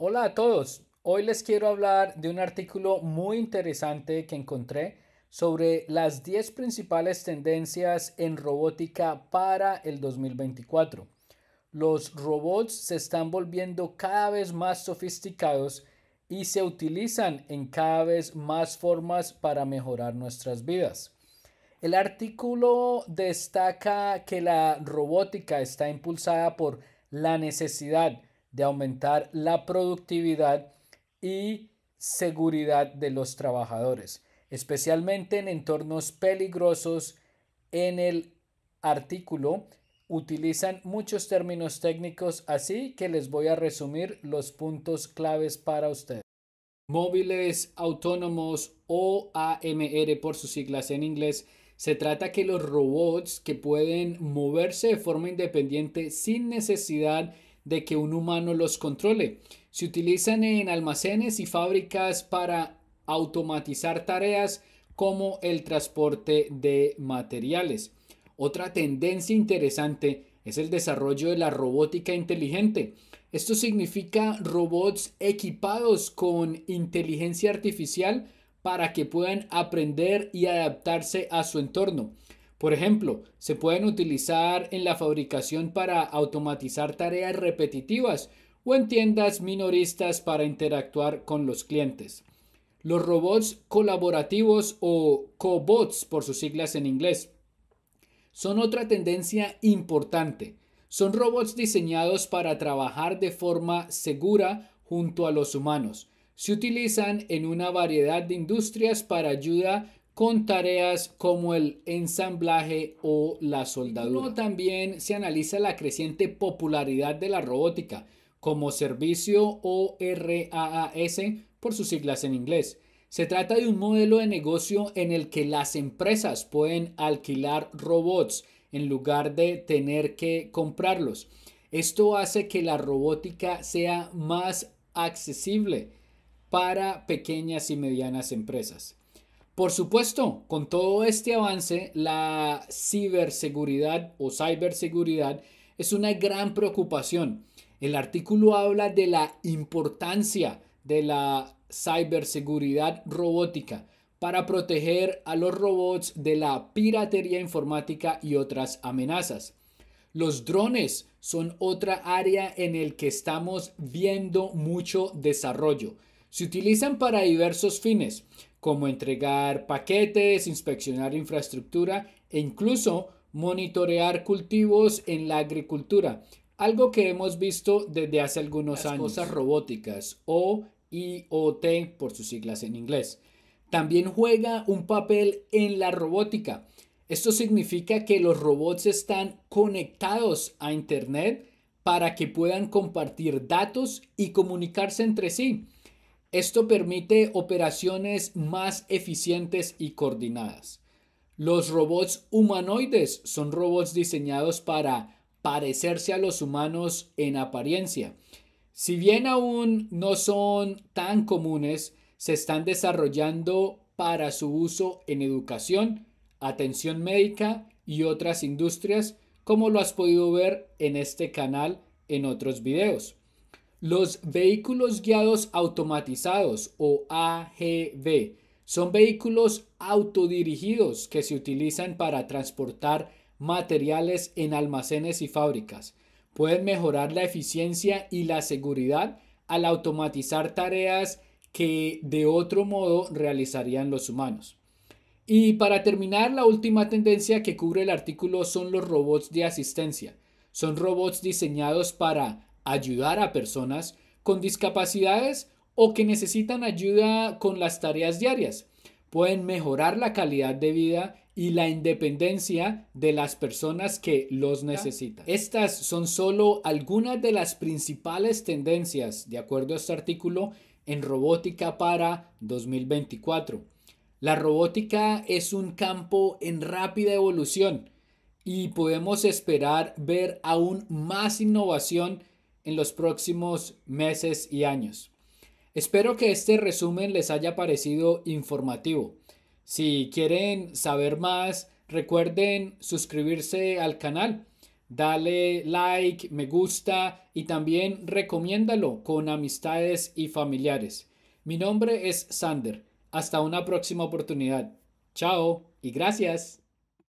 Hola a todos, hoy les quiero hablar de un artículo muy interesante que encontré sobre las 10 principales tendencias en robótica para el 2024. Los robots se están volviendo cada vez más sofisticados y se utilizan en cada vez más formas para mejorar nuestras vidas. El artículo destaca que la robótica está impulsada por la necesidad, de aumentar la productividad y seguridad de los trabajadores, especialmente en entornos peligrosos. En el artículo utilizan muchos términos técnicos, así que les voy a resumir los puntos claves para ustedes. Móviles autónomos o AMR por sus siglas en inglés. Se trata que los robots que pueden moverse de forma independiente sin necesidad de de que un humano los controle. Se utilizan en almacenes y fábricas para automatizar tareas como el transporte de materiales. Otra tendencia interesante es el desarrollo de la robótica inteligente. Esto significa robots equipados con inteligencia artificial para que puedan aprender y adaptarse a su entorno. Por ejemplo, se pueden utilizar en la fabricación para automatizar tareas repetitivas o en tiendas minoristas para interactuar con los clientes. Los robots colaborativos o cobots por sus siglas en inglés son otra tendencia importante. Son robots diseñados para trabajar de forma segura junto a los humanos. Se utilizan en una variedad de industrias para ayuda con tareas como el ensamblaje o la soldadura. también se analiza la creciente popularidad de la robótica como servicio o RAAS por sus siglas en inglés. Se trata de un modelo de negocio en el que las empresas pueden alquilar robots en lugar de tener que comprarlos. Esto hace que la robótica sea más accesible para pequeñas y medianas empresas. Por supuesto, con todo este avance, la ciberseguridad o ciberseguridad es una gran preocupación. El artículo habla de la importancia de la ciberseguridad robótica para proteger a los robots de la piratería informática y otras amenazas. Los drones son otra área en el que estamos viendo mucho desarrollo. Se utilizan para diversos fines, como entregar paquetes, inspeccionar infraestructura e incluso monitorear cultivos en la agricultura, algo que hemos visto desde hace algunos Las años. Cosas robóticas o IoT por sus siglas en inglés. También juega un papel en la robótica. Esto significa que los robots están conectados a Internet para que puedan compartir datos y comunicarse entre sí. Esto permite operaciones más eficientes y coordinadas. Los robots humanoides son robots diseñados para parecerse a los humanos en apariencia. Si bien aún no son tan comunes, se están desarrollando para su uso en educación, atención médica y otras industrias, como lo has podido ver en este canal en otros videos. Los vehículos guiados automatizados o AGV son vehículos autodirigidos que se utilizan para transportar materiales en almacenes y fábricas. Pueden mejorar la eficiencia y la seguridad al automatizar tareas que de otro modo realizarían los humanos. Y para terminar, la última tendencia que cubre el artículo son los robots de asistencia. Son robots diseñados para ayudar a personas con discapacidades o que necesitan ayuda con las tareas diarias. Pueden mejorar la calidad de vida y la independencia de las personas que los necesitan. Estas son solo algunas de las principales tendencias, de acuerdo a este artículo, en robótica para 2024. La robótica es un campo en rápida evolución y podemos esperar ver aún más innovación en los próximos meses y años. Espero que este resumen les haya parecido informativo. Si quieren saber más, recuerden suscribirse al canal, dale like, me gusta y también recomiéndalo con amistades y familiares. Mi nombre es Sander. Hasta una próxima oportunidad. Chao y gracias.